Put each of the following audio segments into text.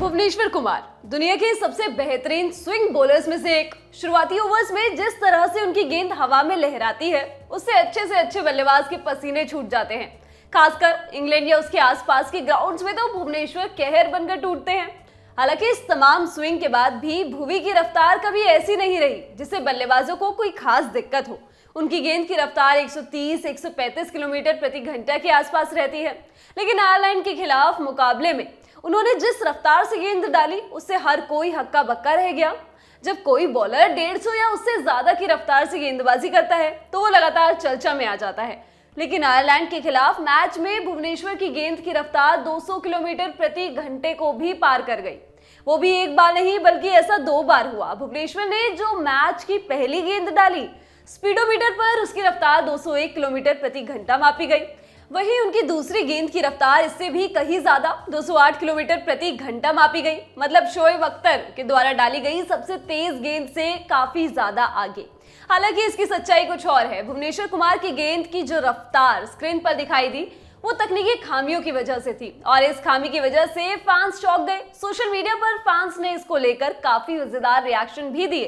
भुवनेश्वर कुमार दुनिया के सबसे बेहतरीन स्विंग बॉलर्स में से एक शुरुआती ओवर्स में जिस तरह से उनकी गेंद हवा में लहराती है उससे अच्छे से अच्छे बल्लेबाज के पसीने छूट जाते हैं खासकर इंग्लैंड या उसके आसपास के ग्राउंड्स में तो भुवनेश्वर कहर बनकर टूटते हैं हालांकि इस तमाम स्विंग के बाद भी भूवि की रफ्तार कभी ऐसी नहीं रही जिससे बल्लेबाजों को कोई खास दिक्कत हो उनकी गेंद की रफ्तार 130-135 किलोमीटर प्रति घंटा के आसपास रहती है लेकिन आयरलैंड के खिलाफ मुकाबले में उन्होंने जिस रफ्तार से गेंद डाली उससे हर कोई हक्का बक्का रह गया जब कोई बॉलर डेढ़ सौ या उससे ज़्यादा की रफ्तार से गेंदबाजी करता है तो वो लगातार चर्चा में आ जाता है लेकिन आयरलैंड के खिलाफ मैच में भुवनेश्वर की गेंद की रफ्तार 200 किलोमीटर प्रति घंटे को भी पार कर गई वो भी एक बार नहीं बल्कि ऐसा दो बार हुआ भुवनेश्वर ने जो मैच की पहली गेंद डाली स्पीडोमीटर पर उसकी रफ्तार 201 किलोमीटर प्रति घंटा मापी गई वहीं उनकी दूसरी गेंद की रफ्तार इससे भी कहीं ज्यादा 208 किलोमीटर प्रति घंटा मापी गई मतलब शोएब अख्तर के द्वारा डाली गई सबसे तेज गेंद से काफी ज्यादा आगे हालांकि इसकी सच्चाई कुछ और है भुवनेश्वर कुमार की गेंद की जो रफ्तार स्क्रीन पर दिखाई दी वो तकनीकी खामियों की वजह से थी और इस खामी की वजह से फैंस चौक गए सोशल मीडिया पर फैंस ने इसको लेकर काफी मजेदार रिएक्शन भी दिए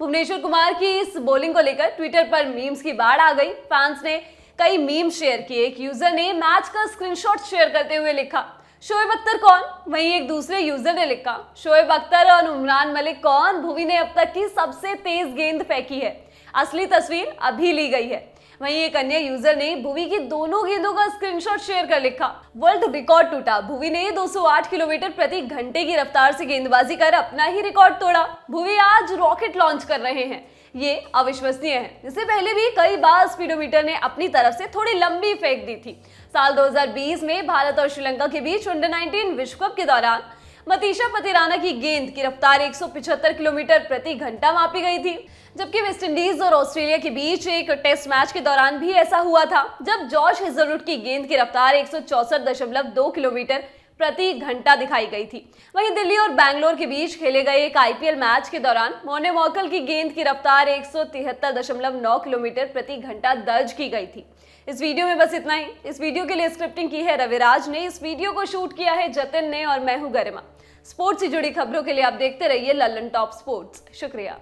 भुवनेश्वर कुमार की इस बॉलिंग को लेकर ट्विटर पर मीम्स की बाढ़ आ गई फैंस ने कई मीम शेयर किए एक यूजर ने मैच का स्क्रीनशॉट शेयर करते हुए लिखा शोएब अख्तर कौन वहीं एक दूसरे यूजर ने लिखा शोएब अख्तर और उमरान मलिक कौन भुवी ने अब तक की सबसे तेज गेंद फेंकी है असली तस्वीर अभी ली गई है वहीं एक अन्य यूजर ने भुवी की दोनों गेंदों का स्क्रीनशॉट शेयर कर लिखा वर्ल्ड रिकॉर्ड टूटा भुवी ने 208 किलोमीटर प्रति घंटे की रफ्तार से गेंदबाजी कर अपना ही रिकॉर्ड तोड़ा भुवी आज रॉकेट लॉन्च कर रहे हैं ये अविश्वसनीय है इससे पहले भी कई बार स्पीडोमीटर ने अपनी तरफ से थोड़ी लंबी फेंक दी थी साल 2020 में भारत और श्रीलंका के बीच अंडर 19 विश्व कप के दौरान मतीशा पतिराना की गेंद की रफ्तार 175 किलोमीटर प्रति घंटा मापी गई थी जबकि वेस्टइंडीज और ऑस्ट्रेलिया के बीच एक टेस्ट मैच के दौरान भी ऐसा हुआ था जब जॉर्ज हिजलवुड की गेंद की रफ्तार एक किलोमीटर प्रति घंटा दिखाई गई थी वहीं दिल्ली और बैंगलोर के बीच खेले गए एक आईपीएल मैच के दौरान मोने मॉकल की गेंद की रफ्तार एक किलोमीटर प्रति घंटा दर्ज की गई थी इस वीडियो में बस इतना ही इस वीडियो के लिए स्क्रिप्टिंग की है रविराज ने इस वीडियो को शूट किया है जतिन ने और मैं हूँ गरिमा स्पोर्ट्स से जुड़ी खबरों के लिए आप देखते रहिए लल्लन टॉप स्पोर्ट्स शुक्रिया